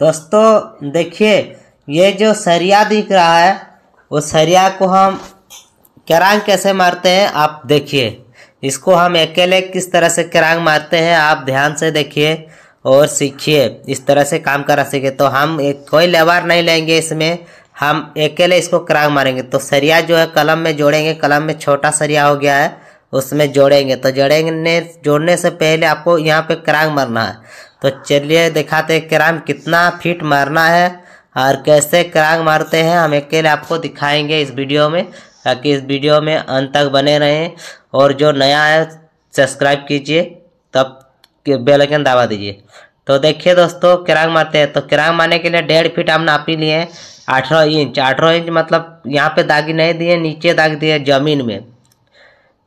दोस्तों देखिए ये जो सरिया दिख रहा है वो सरिया को हम करांग कैसे मारते हैं आप देखिए इसको हम अकेले किस तरह से करांग मारते हैं आप ध्यान से देखिए और सीखिए इस तरह से काम करा सके तो हम एक कोई लेवार नहीं लेंगे इसमें हम अकेले इसको करांग मारेंगे तो सरिया जो है कलम में जोड़ेंगे कलम में छोटा सरिया हो गया है उसमें जोड़ेंगे तो जोड़ेंगे जोड़ने से पहले आपको यहाँ पे क्रांग मारना है तो चलिए दिखाते हैं क्रांग कितना फीट मारना है और कैसे क्रांग मारते हैं हम अकेले आपको दिखाएंगे इस वीडियो में ताकि इस वीडियो में अंत तक बने रहें और जो नया है सब्सक्राइब कीजिए तब बेलकन दबा दीजिए तो देखिए दोस्तों क्रांग मारते हैं तो क्रांग मारने के लिए डेढ़ फीट हम नापी लिए हैं अठारह इंच अठारह इंच मतलब यहाँ पे दागी नहीं दिए नीचे दाग दिए ज़मीन में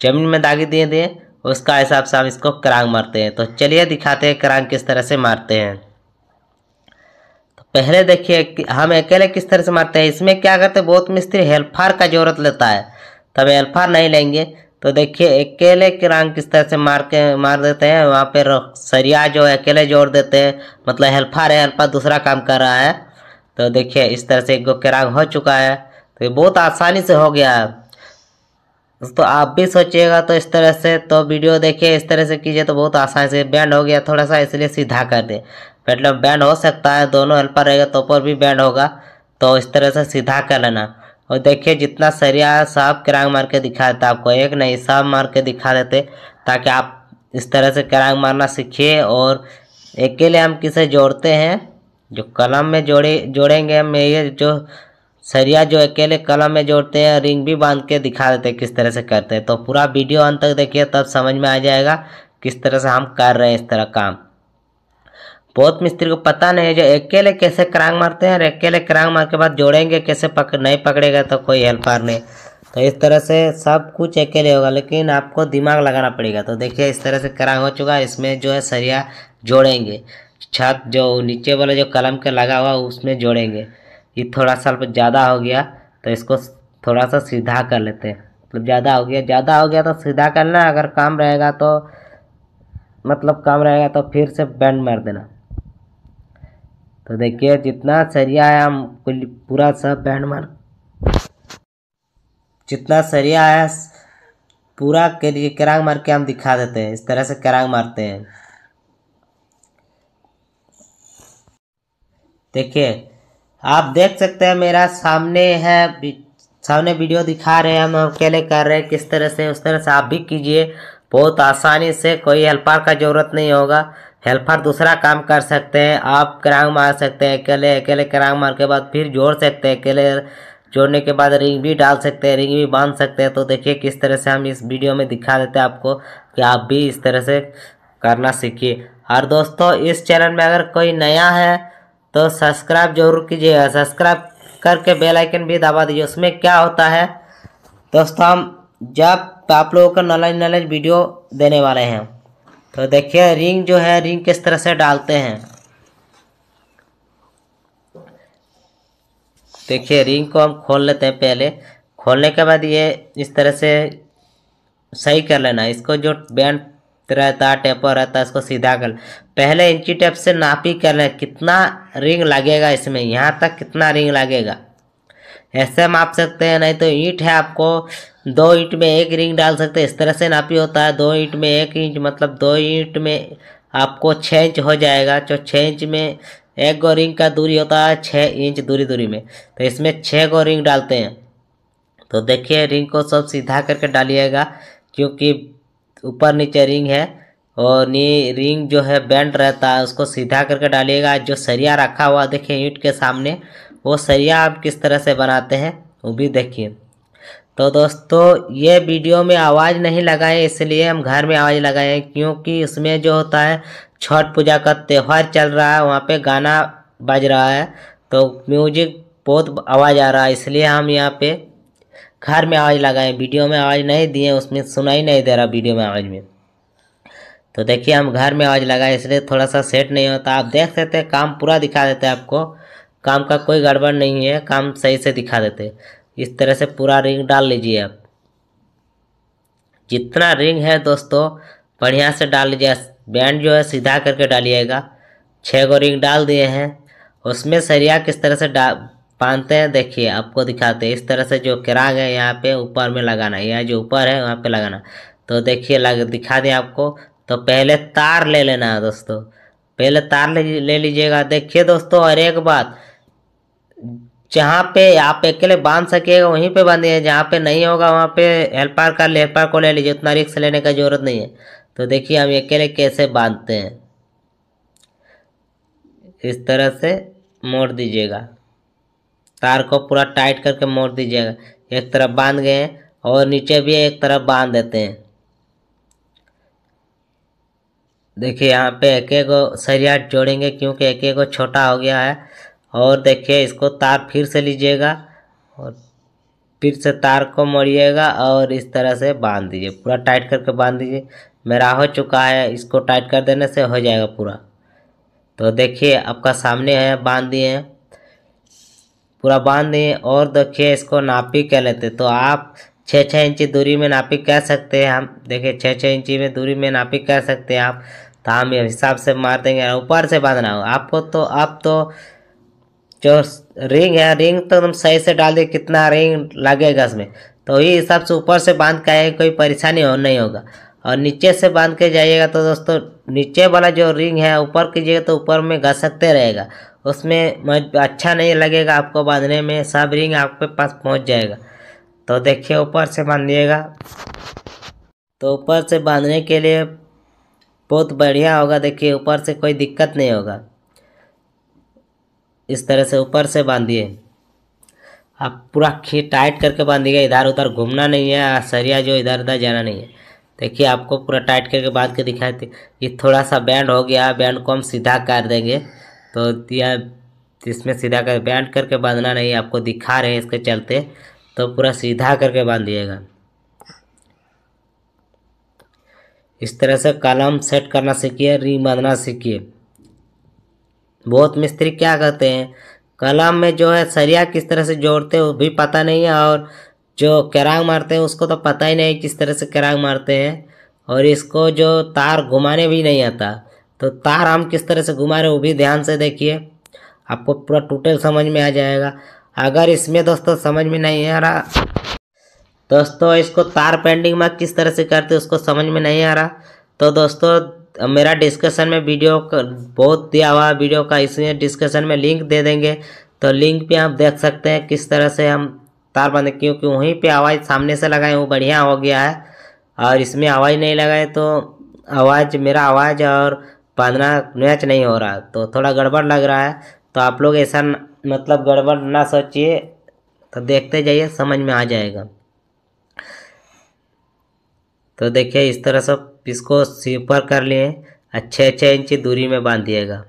जमीन में दागे दिए दिए उसका हिसाब से हम इसको करांग मारते हैं तो चलिए दिखाते हैं करांग किस तरह से मारते हैं तो पहले देखिए हम अकेले किस तरह से मारते हैं इसमें क्या करते हैं बहुत मिस्त्री हेल्पार का ज़रूरत लेता है तब हेल्पार नहीं लेंगे तो देखिए अकेले करांग किस तरह से मार के मार देते हैं वहाँ पर सरिया जो है अकेले जोड़ देते हैं मतलब हेल्पार है हेल्फार दूसरा काम कर रहा है तो देखिए इस तरह से एक गो करांग हो चुका है तो ये बहुत आसानी से हो गया है दोस्तों आप भी सोचिएगा तो इस तरह से तो वीडियो देखिए इस तरह से कीजिए तो बहुत आसानी से बैंड हो गया थोड़ा सा इसलिए सीधा कर दे मतलब बैंड हो सकता है दोनों हेल्पर रहेगा तो ऊपर भी बैंड होगा तो इस तरह से सीधा कर लेना और देखिए जितना सरिया है साफ क्रैंग मार के दिखा देता आपको एक नहीं साफ मार के दिखा देते ताकि आप इस तरह से क्रैंग मारना सीखिए और अकेले हम किसे जोड़ते हैं जो कलम में जोड़े जोड़ेंगे हम ये जो सरिया जो अकेले कलम में जोड़ते हैं रिंग भी बांध के दिखा देते हैं किस तरह से करते हैं तो पूरा वीडियो अंत तक देखिए तब समझ में आ जाएगा किस तरह से हम कर रहे हैं इस तरह काम बहुत मिस्त्री को पता नहीं है जो अकेले कैसे क्रांग मारते हैं और अकेले क्रांग मार के बाद जोड़ेंगे कैसे पक नहीं पकड़ेगा तो कोई हेल्पर नहीं तो इस तरह से सब कुछ अकेले होगा लेकिन आपको दिमाग लगाना पड़ेगा तो देखिए इस तरह से क्रांग हो चुका है इसमें जो है सरिया जोड़ेंगे छत जो नीचे वाला जो कलम के लगा हुआ उसमें जोड़ेंगे ये थोड़ा सा ज़्यादा हो गया तो इसको थोड़ा सा सीधा कर लेते हैं मतलब ज़्यादा हो गया ज़्यादा हो गया तो सीधा करना अगर काम रहेगा तो मतलब काम रहेगा तो फिर से बैंड मार देना तो देखिए जितना सरिया है हम पूरा सब बैंड मार जितना सरिया है पूरा के लिए करांग मार के हम दिखा देते हैं इस तरह से करांग मारते हैं देखिए आप देख सकते हैं मेरा सामने है सामने वीडियो दिखा रहे हैं हम अकेले कर रहे हैं किस तरह से उस तरह से आप भी कीजिए बहुत आसानी से कोई हेल्पर का ज़रूरत नहीं होगा हेल्पर दूसरा काम कर सकते हैं आप क्रांग मार सकते हैं अकेले अकेले क्रांग मार के बाद फिर जोड़ सकते हैं अकेले जोड़ने के बाद रिंग भी डाल सकते हैं रिंग भी बांध सकते हैं तो देखिए किस तरह से हम इस वीडियो में दिखा देते हैं आपको कि आप भी इस तरह से करना सीखिए और दोस्तों इस चैनल में अगर कोई नया है तो सब्सक्राइब जरूर कीजिएगा सब्सक्राइब करके बेल आइकन भी दबा दीजिए उसमें क्या होता है दोस्तों हम जब आप लोगों को नॉलेज नॉलेज वीडियो देने वाले हैं तो देखिए रिंग जो है रिंग किस तरह से डालते हैं देखिए रिंग को हम खोल लेते हैं पहले खोलने के बाद ये इस तरह से सही कर लेना इसको जो बैंड रहता टेपर रहता है इसको सीधा कर पहले इंची टेप से नापी कर लें कितना रिंग लगेगा इसमें यहाँ तक कितना रिंग लगेगा ऐसे माप सकते हैं नहीं तो ईंट है आपको दो ईंट में एक रिंग डाल सकते हैं इस तरह से नापी होता है दो ईंट में एक इंच मतलब दो ईंट में आपको छः इंच हो जाएगा जो छः इंच में एक गो रिंग का दूरी होता है छः इंच दूरी दूरी में तो इसमें छः गो रिंग डालते हैं तो देखिए रिंग को सब सीधा करके डालिएगा क्योंकि ऊपर नीचे रिंग है और ये रिंग जो है बैंड रहता है उसको सीधा करके डालिएगा जो सरिया रखा हुआ देखिए ईट के सामने वो सरिया आप किस तरह से बनाते हैं वो भी देखिए तो दोस्तों ये वीडियो में आवाज़ नहीं लगाए इसलिए हम घर में आवाज़ लगाएं क्योंकि इसमें जो होता है छठ पूजा का त्यौहार चल रहा है वहाँ पे गाना बज रहा है तो म्यूजिक बहुत आवाज़ आ रहा है इसलिए हम यहाँ पे घर में आवाज़ लगाए वीडियो में आवाज़ नहीं दिए उसमें सुनाई नहीं दे रहा वीडियो में आवाज़ में तो देखिए हम घर में आवाज़ लगाए इसलिए थोड़ा सा सेट नहीं होता आप देख सकते हैं काम पूरा दिखा देते हैं आपको काम का कोई गड़बड़ नहीं है काम सही से दिखा देते इस तरह से पूरा रिंग डाल लीजिए आप जितना रिंग है दोस्तों बढ़िया से डाल लीजिए बैंड जो है सीधा करके डालिएगा छः गो रिंग डाल दिए हैं उसमें सरिया किस तरह से बांधते हैं देखिए आपको दिखाते हैं इस तरह से जो किराग है यहाँ पे ऊपर में लगाना है यहाँ जो ऊपर है वहाँ पे लगाना तो देखिए लग दिखा दें आपको तो पहले तार ले लेना है दोस्तों पहले तार ले, ले लीजिएगा देखिए दोस्तों और एक बात जहाँ पे आप अकेले बांध सकेगा वहीं पे बांधिए जहाँ पे नहीं होगा वहाँ पे हेल्पर का हेल्पर को ले लीजिए उतना रिक्स लेने का ज़रूरत नहीं है तो देखिए हम अकेले कैसे बांधते हैं इस तरह से मोड़ दीजिएगा तार को पूरा टाइट करके मोड़ दीजिएगा एक तरफ बांध गए हैं और नीचे भी एक तरफ बांध देते हैं देखिए यहाँ पे एक एक को सरिया जोड़ेंगे क्योंकि एक एक को छोटा हो गया है और देखिए इसको तार फिर से लीजिएगा और फिर से तार को मोड़िएगा और इस तरह से बांध दीजिए पूरा टाइट करके बांध दीजिए मेरा हो चुका है इसको टाइट कर देने से हो जाएगा पूरा तो देखिए आपका सामने है बांध दिए हैं पूरा बांध दिए और देखिए तो इसको नापी कह लेते तो आप छः छः इंची दूरी में नापी कह सकते हैं हम देखिए छः छः इंची में दूरी में नापी कह सकते हैं आप तो हम हिसाब से मार देंगे ऊपर से बांधना हो आपको तो आप तो जो रिंग है रिंग तो एकदम सही से डाल दिए कितना रिंग लगेगा इसमें तो वही हिसाब से ऊपर से बांध के आएंगे कोई परेशानी हो नहीं होगा और नीचे से बांध के जाइएगा तो दोस्तों नीचे वाला जो रिंग है ऊपर कीजिएगा तो ऊपर में घसकते रहेगा उसमें अच्छा नहीं लगेगा आपको बांधने में सब रिंग आपके पास पहुंच जाएगा तो देखिए ऊपर से बांधिएगा तो ऊपर से बांधने के लिए बहुत बढ़िया होगा देखिए ऊपर से कोई दिक्कत नहीं होगा इस तरह से ऊपर से बांधिए आप पूरा खी टाइट करके बांधिएगा इधर उधर घूमना नहीं है सरिया जो इधर उधर जाना नहीं है देखिए आपको पूरा टाइट करके बांध के दिखाते ये थोड़ा सा बैंड हो गया बैंड को हम सीधा कर देंगे तो यह इसमें सीधा कर बैंड करके बांधना नहीं आपको दिखा रहे हैं इसके चलते तो पूरा सीधा करके बांध दिएगा इस तरह से कलम सेट करना सीखिए रिंग बांधना सीखिए बहुत मिस्त्री क्या करते हैं कलम में जो है सरिया किस तरह से जोड़ते हो भी पता नहीं है और जो कैराग मारते हैं उसको तो पता ही नहीं किस तरह से कैराग मारते हैं और इसको जो तार घुमाने भी नहीं आता तो तार हम किस तरह से घुमा रहे वो भी ध्यान से देखिए आपको पूरा टोटल समझ में आ जाएगा अगर इसमें दोस्तों समझ में नहीं आ रहा दोस्तों इसको तार पेंडिंग में किस तरह से करते उसको समझ में नहीं आ रहा तो दोस्तों मेरा डिस्कशन में वीडियो बहुत दिया हुआ वीडियो का इसमें डिस्कशन में लिंक दे देंगे तो लिंक पे आप देख सकते हैं किस तरह से हम तार बंद क्योंकि वहीं पे आवाज़ सामने से लगाए वो बढ़िया हो गया है और इसमें आवाज़ नहीं लगाए तो आवाज़ मेरा आवाज़ और बांधना मैच नहीं हो रहा तो थोड़ा गड़बड़ लग रहा है तो आप लोग ऐसा मतलब गड़बड़ ना सोचिए तो देखते जाइए समझ में आ जाएगा तो देखिए इस तरह से इसको सीपर कर लिए अच्छे अच्छे इंची दूरी में बांधिएगा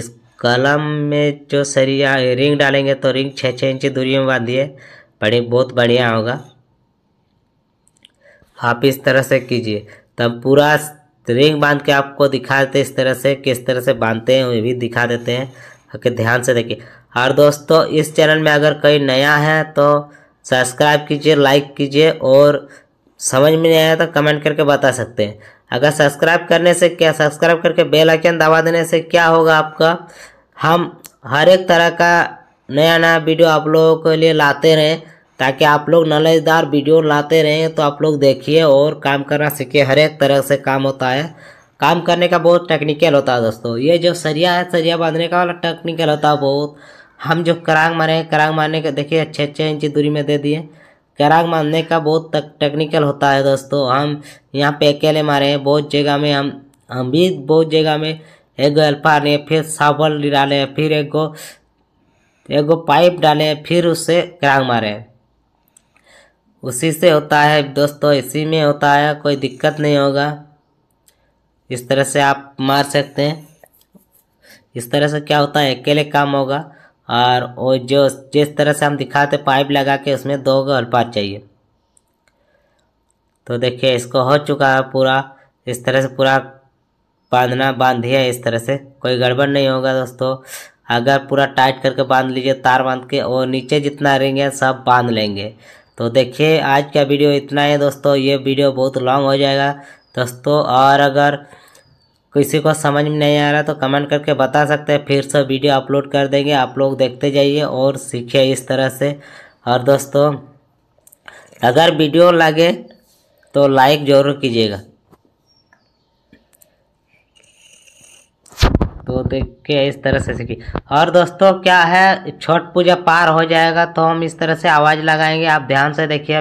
इस कलम में जो सरिया रिंग डालेंगे तो रिंग छः छः इंची दूरी में बांधिए बड़ी बहुत बढ़िया होगा आप इस तरह से कीजिए तब पूरा रिंग बांध के आपको दिखा देते इस तरह से किस तरह से बांधते हैं वो भी दिखा देते हैं ओके ध्यान से देखिए और दोस्तों इस चैनल में अगर कोई नया है तो सब्सक्राइब कीजिए लाइक कीजिए और समझ में नहीं आया तो कमेंट करके बता सकते हैं अगर सब्सक्राइब करने से क्या सब्सक्राइब करके बेल आइकन दबा देने से क्या होगा आपका हम हर एक तरह का नया नया वीडियो आप लोगों के लिए लाते रहें ताकि आप लोग नॉलेजदार वीडियो लाते रहें तो आप लोग देखिए और काम करना सीखिए हर एक तरह से काम होता है काम करने का बहुत टेक्निकल होता है दोस्तों ये जो सरिया है सरिया बांधने का वाला टेक्निकल होता है बहुत हम जो करांग मारे करांग मारने के देखिए अच्छे अच्छे इंची दूरी में दे दिए कराग मारने का बहुत तक टेक्निकल होता है दोस्तों हम यहाँ पे अकेले मारे हैं बहुत जगह में हम हम भी बहुत जगह में एक अल्फा ने फिर साबल डाले फिर एक गो एक गो पाइप डाले फिर उससे कैराग मारे उसी से होता है दोस्तों इसी में होता है कोई दिक्कत नहीं होगा इस तरह से आप मार सकते हैं इस तरह से क्या होता है अकेले काम होगा और वो जो जिस तरह से हम दिखाते पाइप लगा के उसमें दो गलपार चाहिए तो देखिए इसको हो चुका है पूरा इस तरह से पूरा बांधना बांध दिया इस तरह से कोई गड़बड़ नहीं होगा दोस्तों अगर पूरा टाइट करके बांध लीजिए तार बांध के और नीचे जितना रिंग है सब बांध लेंगे तो देखिए आज का वीडियो इतना है दोस्तों ये वीडियो बहुत लॉन्ग हो जाएगा दोस्तों और अगर किसी को समझ में नहीं आ रहा तो कमेंट करके बता सकते हैं फिर से वीडियो अपलोड कर देंगे आप लोग देखते जाइए और सीखिए इस तरह से और दोस्तों अगर वीडियो लगे तो लाइक ज़रूर कीजिएगा तो देखिए इस तरह से सीखिए और दोस्तों क्या है छठ पूजा पार हो जाएगा तो हम इस तरह से आवाज़ लगाएंगे आप ध्यान से देखिए